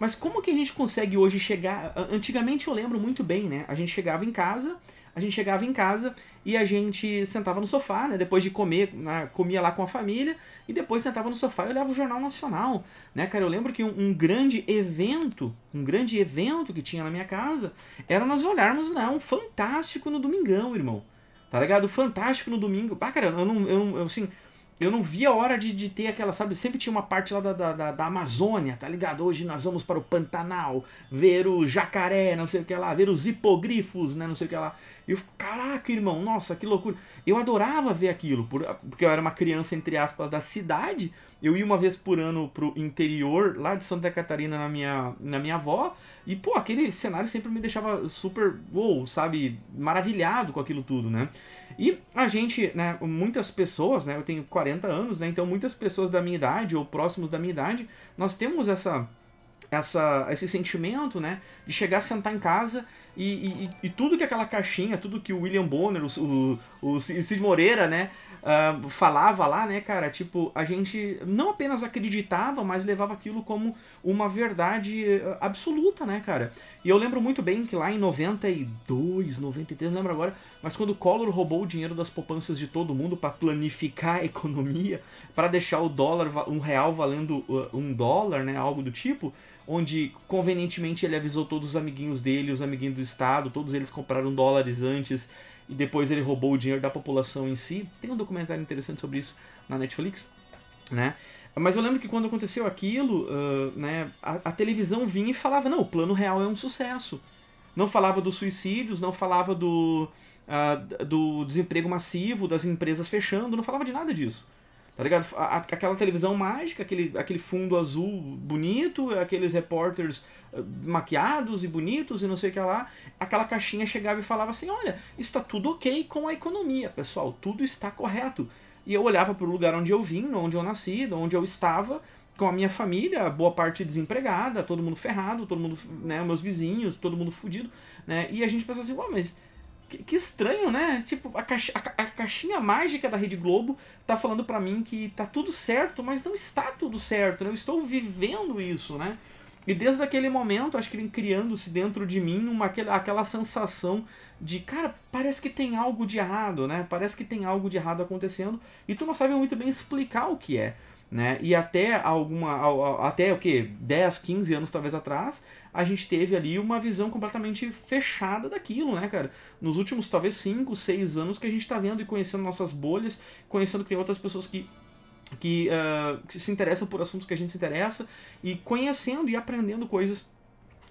Mas como que a gente consegue hoje chegar. Antigamente eu lembro muito bem, né? A gente chegava em casa, a gente chegava em casa e a gente sentava no sofá, né? Depois de comer, comia lá com a família e depois sentava no sofá e olhava o Jornal Nacional, né, cara? Eu lembro que um, um, grande evento, um grande evento que tinha na minha casa era nós olharmos né, um Fantástico no Domingão, irmão. Tá ligado? Fantástico no domingo. Ah, cara, eu não. Eu, eu, assim, eu não via a hora de, de ter aquela, sabe? Sempre tinha uma parte lá da, da, da, Amazônia, tá ligado? Hoje nós vamos para o Pantanal, ver o jacaré, não sei o que lá, ver os hipogrifos, né? Não sei o que lá. E eu fico, caraca, irmão, nossa, que loucura. Eu adorava ver aquilo, porque eu era uma criança, entre aspas, da cidade eu ia uma vez por ano pro interior, lá de Santa Catarina, na minha, na minha avó, e, pô, aquele cenário sempre me deixava super, wow, sabe, maravilhado com aquilo tudo, né? E a gente, né, muitas pessoas, né, eu tenho 40 anos, né, então muitas pessoas da minha idade ou próximos da minha idade, nós temos essa essa, esse sentimento, né? De chegar, sentar em casa e, e, e, tudo que aquela caixinha, tudo que o William Bonner, o, o, o Cid Moreira, né, uh, falava lá, né, cara, tipo, a gente não apenas acreditava, mas levava aquilo como uma verdade ah, absoluta, né, cara. E eu lembro muito bem que lá em 92, 93, não lembro agora, mas quando o Collor roubou o dinheiro das poupanças de todo mundo para planificar a economia, para deixar o dólar, um real valendo ah, um dólar, né, algo do tipo, onde convenientemente ele avisou todos os amiguinhos dele, os amiguinhos Estado, todos eles compraram dólares antes e depois ele roubou o dinheiro da população em si. Tem um documentário interessante sobre isso na Netflix, né? Mas eu lembro que quando aconteceu aquilo, uh, né, a, a, televisão vinha e falava, não, o plano real é um sucesso. Não falava dos suicídios, não falava do, uh, do desemprego massivo, das empresas fechando, não falava de nada disso. Tá ligado? A, aquela televisão mágica, aquele, aquele fundo azul bonito, aqueles repórteres eh, maquiados e bonitos e não sei o que lá. Aquela caixinha chegava e falava assim: olha, está tudo ok com a economia, pessoal, tudo está correto. E eu olhava para o lugar onde eu vim, onde eu nasci, onde eu estava, com a minha família, boa parte desempregada, todo mundo ferrado, todo mundo, né, meus vizinhos, todo mundo fudido, né? E a gente pensa assim: Uau, mas que, que estranho, né? Tipo, a, caixa, a, a, caixinha mágica da Rede Globo tá falando para mim que tá tudo certo, mas não está tudo certo. Né? Eu estou vivendo isso, né? E desde aquele momento, acho que vem criando-se dentro de mim uma, aquela, aquela sensação de, cara, parece que tem algo de errado, né? Parece que tem algo de errado acontecendo e tu não sabe muito bem explicar o que é. Né? E até alguma. Até o que? 10, 15 anos talvez atrás, a gente teve ali uma visão completamente fechada daquilo, né, cara? Nos últimos talvez 5, 6 anos que a gente está vendo e conhecendo nossas bolhas, conhecendo que tem outras pessoas que que, uh, que se interessam por assuntos que a gente se interessa e conhecendo e aprendendo coisas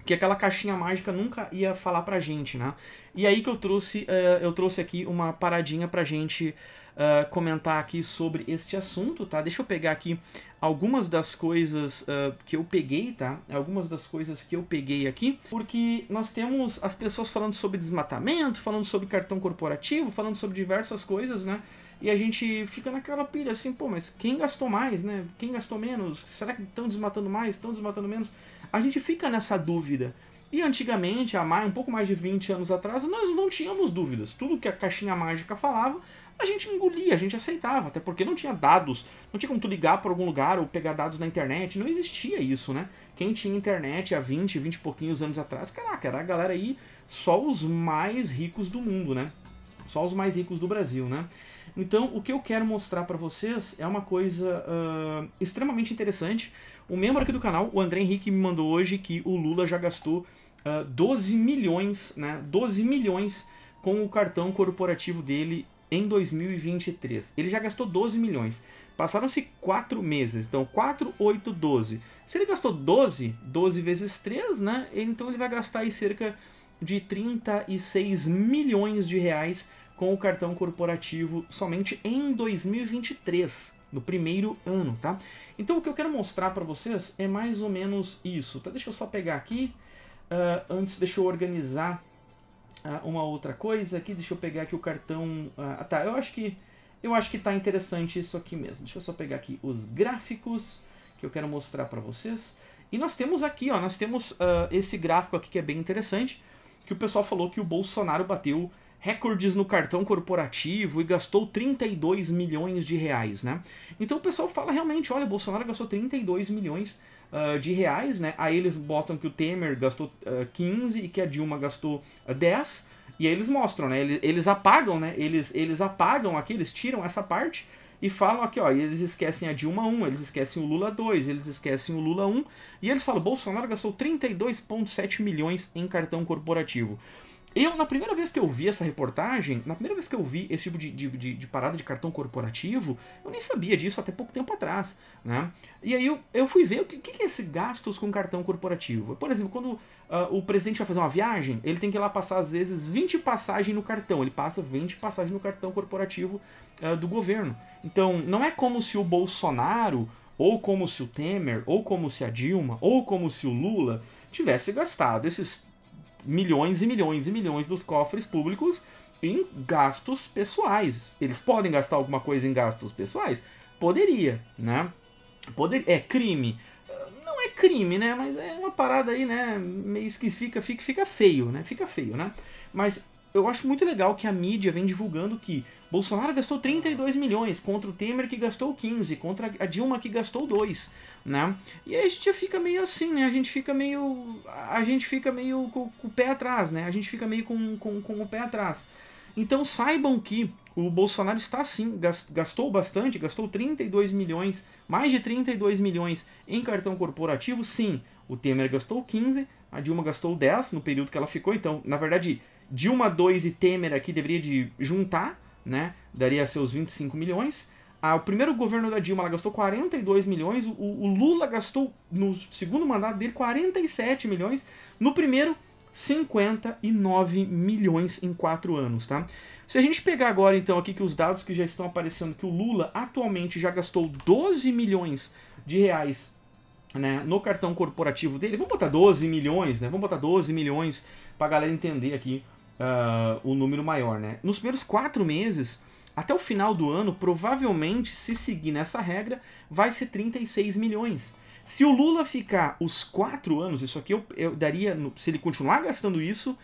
que aquela caixinha mágica nunca ia falar pra gente, né? E aí que eu trouxe, uh, eu trouxe aqui uma paradinha pra gente uh, comentar aqui sobre este assunto, tá? Deixa eu pegar aqui algumas das coisas uh, que eu peguei, tá? Algumas das coisas que eu peguei aqui, porque nós temos as pessoas falando sobre desmatamento, falando sobre cartão corporativo, falando sobre diversas coisas, né? E a gente fica naquela pilha assim, pô, mas quem gastou mais, né? Quem gastou menos? Será que estão desmatando mais? Estão desmatando menos? a gente fica nessa dúvida. E antigamente, há mais, um pouco mais de 20 anos atrás, nós não tínhamos dúvidas. Tudo que a caixinha mágica falava, a gente engolia, a gente aceitava, até porque não tinha dados, não tinha como tu ligar para algum lugar ou pegar dados na internet, não existia isso, né? Quem tinha internet há 20, 20 e pouquinhos anos atrás, caraca, era a galera aí só os mais ricos do mundo, né? Só os mais ricos do Brasil, né? Então, o que eu quero mostrar para vocês é uma coisa uh, extremamente interessante. Um membro aqui do canal, o André Henrique, me mandou hoje que o Lula já gastou uh, ah, 12 milhões, né? 12 milhões com o cartão corporativo dele em 2023. Ele já gastou 12 milhões. Passaram-se 4 meses, então 4, 8, 12. Se ele gastou 12, 12 vezes 3, né? Então ele vai gastar aí cerca de 36 milhões de reais com o cartão corporativo somente em 2023, no primeiro ano, tá? Então o que eu quero mostrar para vocês é mais ou menos isso, tá? Deixa eu só pegar aqui, uh, antes deixa eu organizar uh, uma outra coisa aqui, deixa eu pegar aqui o cartão, uh, tá, eu acho que eu acho que tá interessante isso aqui mesmo. Deixa eu só pegar aqui os gráficos que eu quero mostrar para vocês. E nós temos aqui, ó, nós temos esse gráfico aqui que é bem interessante, que o pessoal falou que o Bolsonaro bateu recordes no cartão corporativo e gastou 32 milhões de reais, né? Então o pessoal fala realmente, olha, Bolsonaro gastou 32 milhões uh, de reais, né? Aí eles botam que o Temer gastou uh, ah, 15 e que a Dilma gastou uh, ah, 10, e aí eles mostram, né? Eles, eles apagam, né? Eles, eles apagam aqui, eles tiram essa parte e falam aqui, ó, eles esquecem a Dilma 1, eles esquecem o Lula 2, eles esquecem o Lula 1, e eles falam, Bolsonaro gastou 32,7 milhões em cartão corporativo. Eu, na primeira vez que eu vi essa reportagem, na primeira vez que eu vi esse tipo de, de, de, de parada de cartão corporativo, eu nem sabia disso até pouco tempo atrás, né? E aí eu, eu fui ver o que, que é esse gastos com cartão corporativo. Por exemplo, quando uh, o presidente vai fazer uma viagem, ele tem que ir lá passar, às vezes, 20 passagens no cartão. Ele passa 20 passagens no cartão corporativo uh, do governo. Então, não é como se o Bolsonaro, ou como se o Temer, ou como se a Dilma, ou como se o Lula tivesse gastado esses milhões e milhões e milhões dos cofres públicos em gastos pessoais. Eles podem gastar alguma coisa em gastos pessoais? Poderia, né? Poder... É crime. Não é crime, né? Mas é uma parada aí, né? Meio esquisita, fica, fica feio, né? Fica feio, né? Mas eu acho muito legal que a mídia vem divulgando que Bolsonaro gastou 32 milhões contra o Temer que gastou 15, contra a Dilma que gastou 2, né? E aí a gente fica meio assim, né? A gente fica meio a gente fica meio com, com o pé atrás, né? A gente fica meio com, com, com o pé atrás. Então saibam que o Bolsonaro está sim, gastou bastante, gastou 32 milhões, mais de 32 milhões em cartão corporativo, sim. O Temer gastou 15, a Dilma gastou 10 no período que ela ficou, então, na verdade, Dilma 2 e Temer aqui deveria de juntar, né? Daria seus 25 milhões. Ah, o primeiro governo da Dilma ela gastou 42 milhões, o, o, Lula gastou no segundo mandato dele 47 milhões, no primeiro 59 milhões em quatro anos, tá? Se a gente pegar agora então aqui que os dados que já estão aparecendo que o Lula atualmente já gastou 12 milhões de reais né, no cartão corporativo dele, vamos botar 12 milhões, né? Vamos botar 12 milhões pra galera entender aqui uh, ah, o número maior, né? Nos primeiros quatro meses, até o final do ano, provavelmente, se seguir nessa regra, vai ser 36 milhões. Se o Lula ficar os quatro anos, isso aqui eu, eu daria, se ele continuar gastando isso,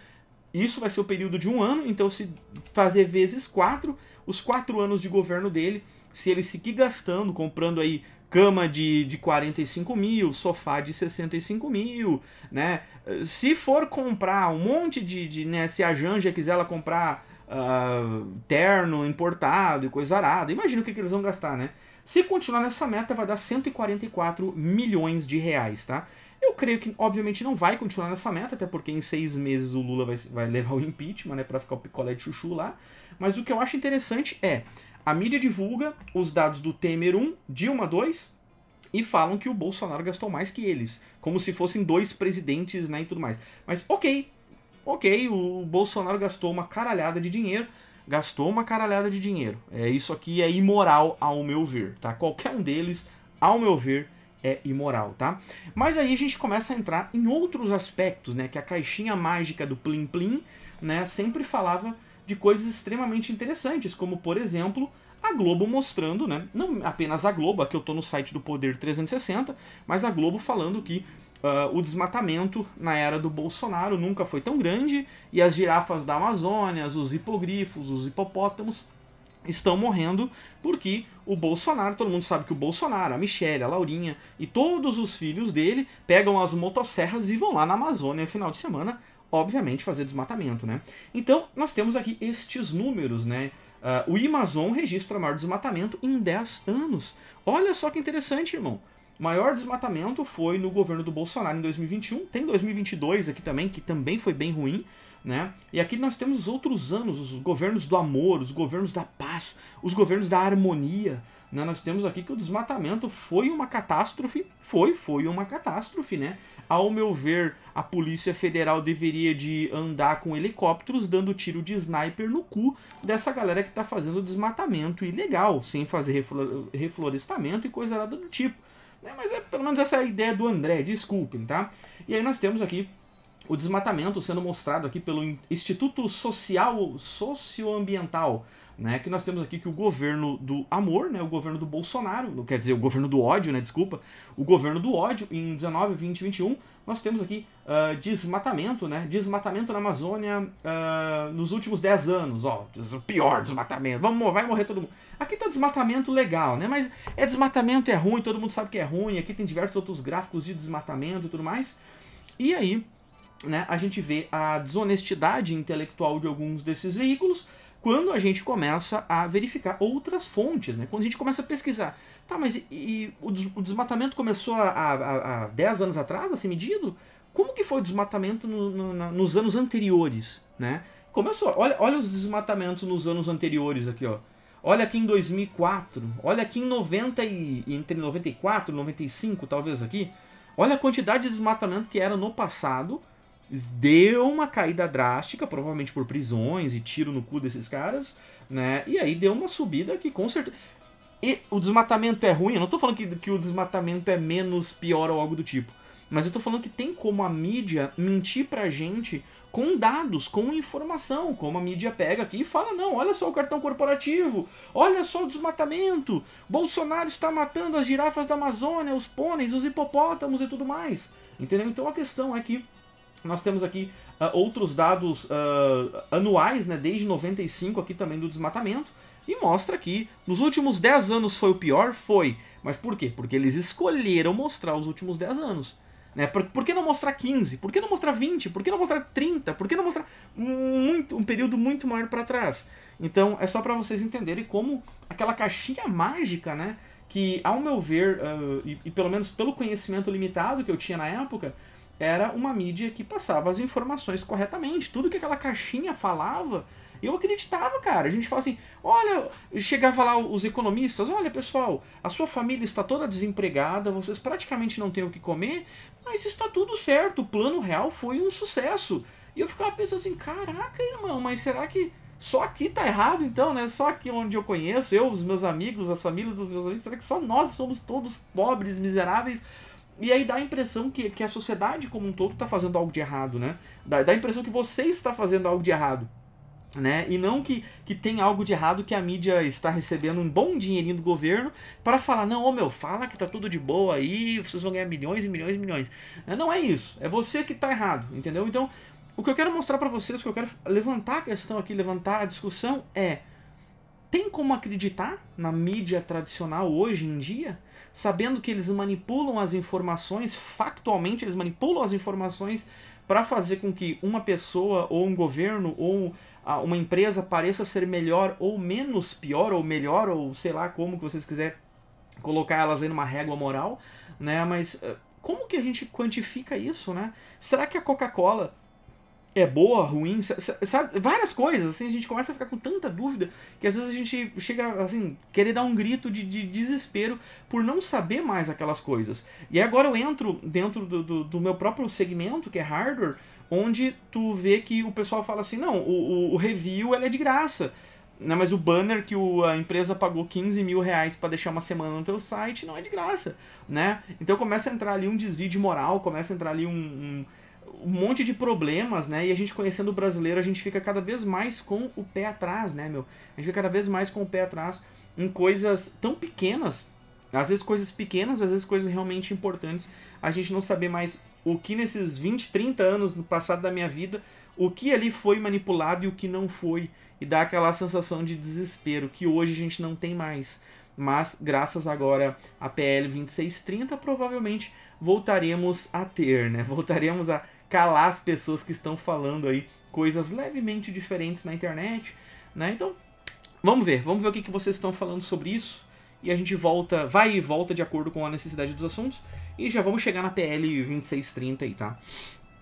isso vai ser o período de um ano, então se fazer vezes quatro, os quatro anos de governo dele, se ele seguir gastando, comprando aí cama de, de 45 mil, sofá de 65 mil, né? Se for comprar um monte de, de né, se a Janja quiser ela comprar uh, terno importado e coisa arada, imagina o que, que eles vão gastar, né? Se continuar nessa meta, vai dar 144 milhões de reais, tá? Eu creio que, obviamente, não vai continuar nessa meta, até porque em seis meses o Lula vai, vai levar o impeachment, né, pra ficar o picolé de chuchu lá. Mas o que eu acho interessante é, a mídia divulga os dados do Temer 1, Dilma 2 e falam que o Bolsonaro gastou mais que eles, como se fossem dois presidentes, né, e tudo mais. Mas OK, OK, o Bolsonaro gastou uma caralhada de dinheiro, gastou uma caralhada de dinheiro. É isso aqui é imoral ao meu ver, tá? Qualquer um deles, ao meu ver, é imoral, tá? Mas aí a gente começa a entrar em outros aspectos, né? Que a caixinha mágica do Plim Plim, né, sempre falava de coisas extremamente interessantes, como por exemplo a Globo mostrando, né? Não apenas a Globo, aqui eu estou no site do Poder 360, mas a Globo falando que uh, o desmatamento na era do Bolsonaro nunca foi tão grande e as girafas da Amazônia, os hipogrifos, os hipopótamos estão morrendo porque o Bolsonaro, todo mundo sabe que o Bolsonaro, a Michelle, a Laurinha e todos os filhos dele pegam as motosserras e vão lá na Amazônia no final de semana obviamente, fazer desmatamento, né? Então, nós temos aqui estes números, né? Uh, o Amazon registra maior desmatamento em 10 anos. Olha só que interessante, irmão. maior desmatamento foi no governo do Bolsonaro em 2021. Tem 2022 aqui também, que também foi bem ruim. Né? E aqui nós temos outros anos, os governos do amor, os governos da paz, os governos da harmonia, né? Nós temos aqui que o desmatamento foi uma catástrofe, foi, foi uma catástrofe, né? Ao meu ver, a Polícia Federal deveria de andar com helicópteros dando tiro de sniper no cu dessa galera que está fazendo desmatamento ilegal, sem fazer reflorestamento e coisa nada do tipo. Né? Mas é pelo menos essa é a ideia do André, desculpem, tá? E aí nós temos aqui o desmatamento sendo mostrado aqui pelo Instituto Social Socioambiental né, que nós temos aqui que o governo do amor, né, o governo do Bolsonaro, não quer dizer o governo do ódio, né, desculpa, o governo do ódio em 19, 20, 21, nós temos aqui uh, desmatamento, né, desmatamento na Amazônia uh, nos últimos 10 anos, ó, o pior desmatamento, vamos, vai morrer todo mundo. Aqui tá desmatamento legal, né, mas é desmatamento, é ruim, todo mundo sabe que é ruim, aqui tem diversos outros gráficos de desmatamento e tudo mais, e aí, né, a gente vê a desonestidade intelectual de alguns desses veículos, quando a gente começa a verificar outras fontes, né? quando a gente começa a pesquisar. Tá, mas e, e o, des o, desmatamento começou há, há, há 10 anos atrás a ser medido? Como que foi o desmatamento no, no, na, nos anos anteriores? Né? Começou, olha, olha os desmatamentos nos anos anteriores aqui, ó. Olha aqui em 2004, olha aqui em 90 e entre 94 e 95 talvez aqui. Olha a quantidade de desmatamento que era no passado deu uma caída drástica, provavelmente por prisões e tiro no cu desses caras, né? E aí deu uma subida que com certeza. E o desmatamento é ruim, eu não tô falando que, que o desmatamento é menos pior ou algo do tipo. Mas eu tô falando que tem como a mídia mentir pra gente com dados, com informação, como a mídia pega aqui e fala: não, olha só o cartão corporativo, olha só o desmatamento, Bolsonaro está matando as girafas da Amazônia, os pôneis, os hipopótamos e tudo mais. Entendeu? Então a questão é que nós temos aqui uh, outros dados uh, anuais, né, desde 95 aqui também do desmatamento, e mostra que nos últimos 10 anos foi o pior? Foi. Mas por quê? Porque eles escolheram mostrar os últimos 10 anos. Né? Por, por que não mostrar 15? Por que não mostrar 20? Por que não mostrar 30? Por que não mostrar muito, um período muito maior para trás? Então é só para vocês entenderem como aquela caixinha mágica, né? Que, ao meu ver, uh, e, e pelo menos pelo conhecimento limitado que eu tinha na época, era uma mídia que passava as informações corretamente. Tudo que aquela caixinha falava, eu acreditava, cara. A gente fala assim: olha, chegava lá os economistas: olha, pessoal, a sua família está toda desempregada, vocês praticamente não têm o que comer, mas está tudo certo. O plano real foi um sucesso. E eu ficava pensando assim: caraca, irmão, mas será que só aqui tá errado então, né? Só aqui onde eu conheço, eu, os meus amigos, as famílias dos meus amigos, será que só nós somos todos pobres, miseráveis? E aí dá a impressão que, que a sociedade como um todo está fazendo algo de errado, né? Dá, dá a impressão que você está fazendo algo de errado. Né? E não que, que tem algo de errado que a mídia está recebendo um bom dinheirinho do governo para falar, não, ô meu, fala que tá tudo de boa aí, vocês vão ganhar milhões e milhões e milhões. É, não é isso, é você que está errado, entendeu? Então, o que eu quero mostrar para vocês, o que eu quero levantar a questão aqui, levantar a discussão é tem como acreditar na mídia tradicional hoje em dia, sabendo que eles manipulam as informações, factualmente eles manipulam as informações para fazer com que uma pessoa ou um governo ou ah, uma empresa pareça ser melhor ou menos pior ou melhor ou sei lá como que vocês quiserem colocar elas aí numa régua moral, né? Mas eh, como que a gente quantifica isso, né? Será que a Coca-Cola é boa, ruim, sabe? Várias coisas, assim, a gente começa a ficar com tanta dúvida que às vezes a gente chega, assim, querer dar um grito de, de desespero por não saber mais aquelas coisas. E agora eu entro dentro do, do, do, meu próprio segmento, que é hardware, onde tu vê que o pessoal fala assim, não, o, o review é de graça. Não, né, mas o banner que o, a empresa pagou 15 mil reais para deixar uma semana no teu site não é de graça, né? Então começa a entrar ali um desvio de moral, começa a entrar ali um, um um monte de problemas, né? E a gente conhecendo o brasileiro, a gente fica cada vez mais com o pé atrás, né, meu? A gente fica cada vez mais com o pé atrás em coisas tão pequenas, às vezes coisas pequenas, às vezes coisas realmente importantes, a gente não saber mais o que nesses 20, 30 anos no passado da minha vida, o que ali foi manipulado e o que não foi, e dá aquela sensação de desespero que hoje a gente não tem mais. Mas graças agora à PL 2630, provavelmente voltaremos a ter, né? Voltaremos a calar as pessoas que estão falando aí coisas levemente diferentes na internet, né? Então, vamos ver, vamos ver o que, que vocês estão falando sobre isso e a gente volta, vai e volta de acordo com a necessidade dos assuntos e já vamos chegar na PL 2630 aí, tá?